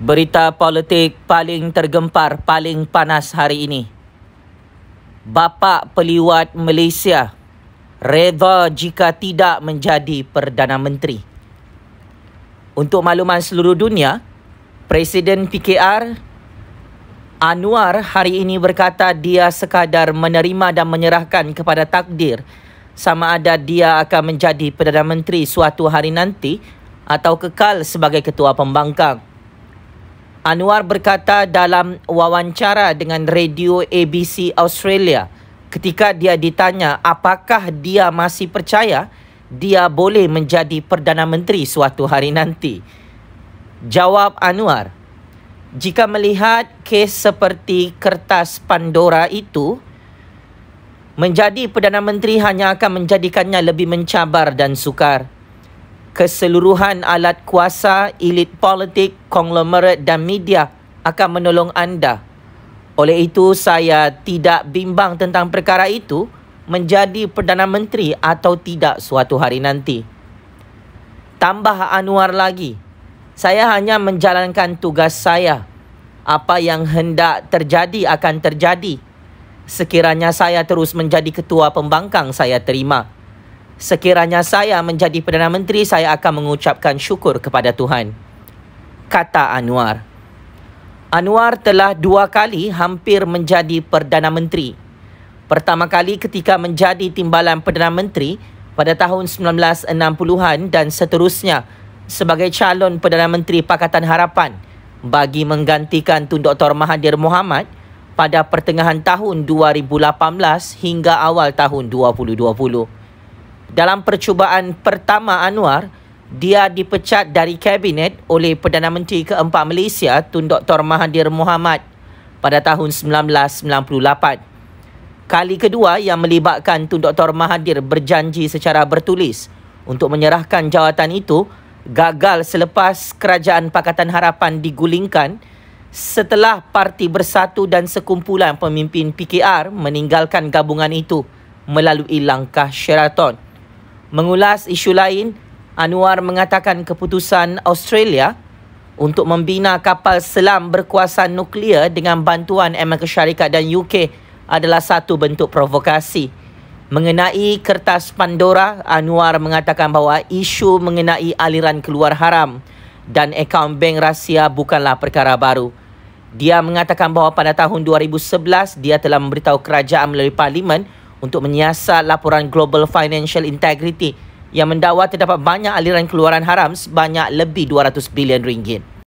berita politik paling tergempar, paling panas hari ini. Bapa peliwat Malaysia reda jika tidak menjadi Perdana Menteri. Untuk makluman seluruh dunia, Presiden PKR Anwar hari ini berkata dia sekadar menerima dan menyerahkan kepada takdir sama ada dia akan menjadi Perdana Menteri suatu hari nanti atau kekal sebagai Ketua Pembangkang. Anwar berkata dalam wawancara dengan radio ABC Australia ketika dia ditanya apakah dia masih percaya dia boleh menjadi Perdana Menteri suatu hari nanti. Jawab Anwar, jika melihat kes seperti kertas Pandora itu, menjadi Perdana Menteri hanya akan menjadikannya lebih mencabar dan sukar keseluruhan alat kuasa, elit politik, konglomerat dan media akan menolong anda. Oleh itu, saya tidak bimbang tentang perkara itu menjadi Perdana Menteri atau tidak suatu hari nanti. Tambah Anwar lagi, saya hanya menjalankan tugas saya. Apa yang hendak terjadi akan terjadi. Sekiranya saya terus menjadi ketua pembangkang, saya terima. Sekiranya saya menjadi Perdana Menteri, saya akan mengucapkan syukur kepada Tuhan. Kata Anwar. Anwar telah dua kali hampir menjadi Perdana Menteri. Pertama kali ketika menjadi timbalan Perdana Menteri pada tahun 1960-an dan seterusnya sebagai calon Perdana Menteri Pakatan Harapan bagi menggantikan Tun Dr. Mahathir Mohamad pada pertengahan tahun 2018 hingga awal tahun 2020 dalam percubaan pertama Anwar, dia dipecat dari kabinet oleh Perdana Menteri keempat Malaysia Tun Dr. Mahathir Mohamad pada tahun 1998. Kali kedua yang melibatkan Tun Dr. Mahathir berjanji secara bertulis untuk menyerahkan jawatan itu gagal selepas Kerajaan Pakatan Harapan digulingkan setelah Parti Bersatu dan Sekumpulan Pemimpin PKR meninggalkan gabungan itu melalui langkah Sheraton mengulas isu lain, Anwar mengatakan keputusan Australia untuk membina kapal selam berkuasa nuklear dengan bantuan Amerika Syarikat dan UK adalah satu bentuk provokasi. Mengenai kertas Pandora, Anwar mengatakan bahawa isu mengenai aliran keluar haram dan akaun bank rahsia bukanlah perkara baru. Dia mengatakan bahawa pada tahun 2011, dia telah memberitahu kerajaan melalui parlimen untuk menyiasat laporan Global Financial Integrity yang mendakwa terdapat banyak aliran keluaran haram sebanyak lebih 200 bilion ringgit.